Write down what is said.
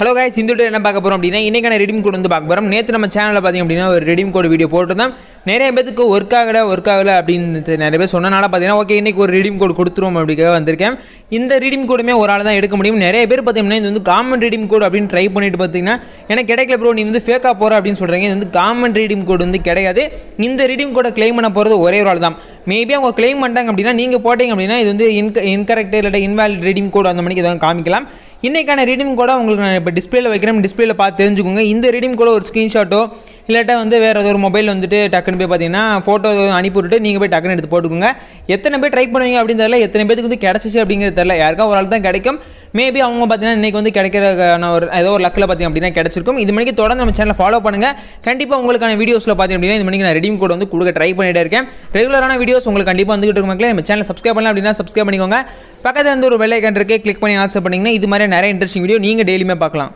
hello guys இந்த என்ன பார்க்க போகிறோம் அப்படின்னா இன்றைக்கான ரெடிம் கோட் வந்து பார்க்க போகிறோம் நேற்று நம்ம சேனலில் பார்த்திங்க அப்படின்னா ஒரு ரெடிம் கோட் வீடியோ போட்டு தான் நிறைய பேத்துக்கு ஒர்க் ஆகல ஒர்க் ஆகலை அப்படின்னு நிறைய பேர் சொன்னனால பார்த்தீங்கன்னா ஓகே இன்றைக்கி ஒரு ரீடிம் கோட் கொடுத்துருவோம் அப்படிக்காக வந்திருக்கேன் இந்த ரீடிம் கோடுமே ஒரு ஆள் தான் எடுக்க முடியும் நிறைய பேர் பார்த்தீங்கன்னா இது வந்து காமன் ரீடிம் கோட் அப்படின்னு ட்ரை பண்ணிட்டு பார்த்தீங்கன்னா எனக்கு கிடைக்கல ப்ரோ நீ வந்து ஃபேக்காக போகிற அப்படின்னு சொல்கிறீங்க இது வந்து காமன் ரீடிம் கோட் வந்து கிடையாது இந்த ரீடிம் கோடை கிளைம் பண்ண போகிறது ஒரே ஒரு ஆள் தான் மேபி அவங்க கிளைம் பண்ணிட்டாங்க அப்படின்னா நீங்கள் போட்டிங்க அப்படின்னா இது வந்து இன்க இன்கரெக்ட் இல்லாட்ட இன்வாலிட் ரீடிங் கோட் அந்த மணிக்கு எதாவது காமிக்கலாம் இன்றைக்கான ரீடிங் கூட உங்களுக்கு நான் இப்போ டிஸ்பிளேல வைக்கிறேன் டிஸ்பிளேல பார்த்து தெரிஞ்சுக்கோங்க இந்த ரீடிங் கூட ஒரு ஸ்க்ரீன்ஷாட்டோ இல்லாட்டா வந்து வேறு ஏதோ ஒரு மொபைல் வந்துட்டு டக்கு டக்குன்னு போய் பார்த்தீங்கன்னா ஃபோட்டோ அனுப்பிவிட்டு நீங்கள் போய் டக்குன்னு எடுத்து போட்டுக்கோங்க எத்தனை பேர் ட்ரை பண்ணுவீங்க அப்படின்னு தெரியல எத்தனை பேருக்கு வந்து கிடச்சிச்சு அப்படிங்கிறது தெரியல யாருக்கா ஒரு ஆள் தான் கிடைக்கும் மேபி அவங்க பார்த்தீங்கன்னா இன்றைக்கி வந்து கிடைக்கிறக்கான ஒரு ஏதோ ஒரு லக்கில் பார்த்திங்க அப்படின்னா கிடச்சிருக்கும் இது மணிக்கு தொடர்ந்து நம்ம சேனலில் ஃபாலோ பண்ணுங்கள் கண்டிப்பாக உங்களுக்கான வீடியோஸில் பார்த்திங்க அப்படின்னா இது மணிக்கு நான் ரெடியும் கூட வந்து கொடுக்க ட்ரை பண்ணிகிட்டே இருக்கேன் ரெகுலரான வீடியோஸ் உங்களுக்கு கண்டிப்பாக வந்துகிட்டு இருக்கும் மக்களே நம்ம சேனல் சப்ஸ்கிரைப் பண்ணலாம் அப்படின்னா சப்ஸ்கிரைப் பண்ணிக்கோங்க பக்கத்தில் வந்து ஒரு வெள்ளை கண்டிருக்கு கிளிக் பண்ணி ஆசை பண்ணிங்கன்னா இது மாதிரி நிறைய இன்ட்ரெஸ்டிங் வீடியோ நீங்கள் டெய்லியுமே பார்க்கலாம்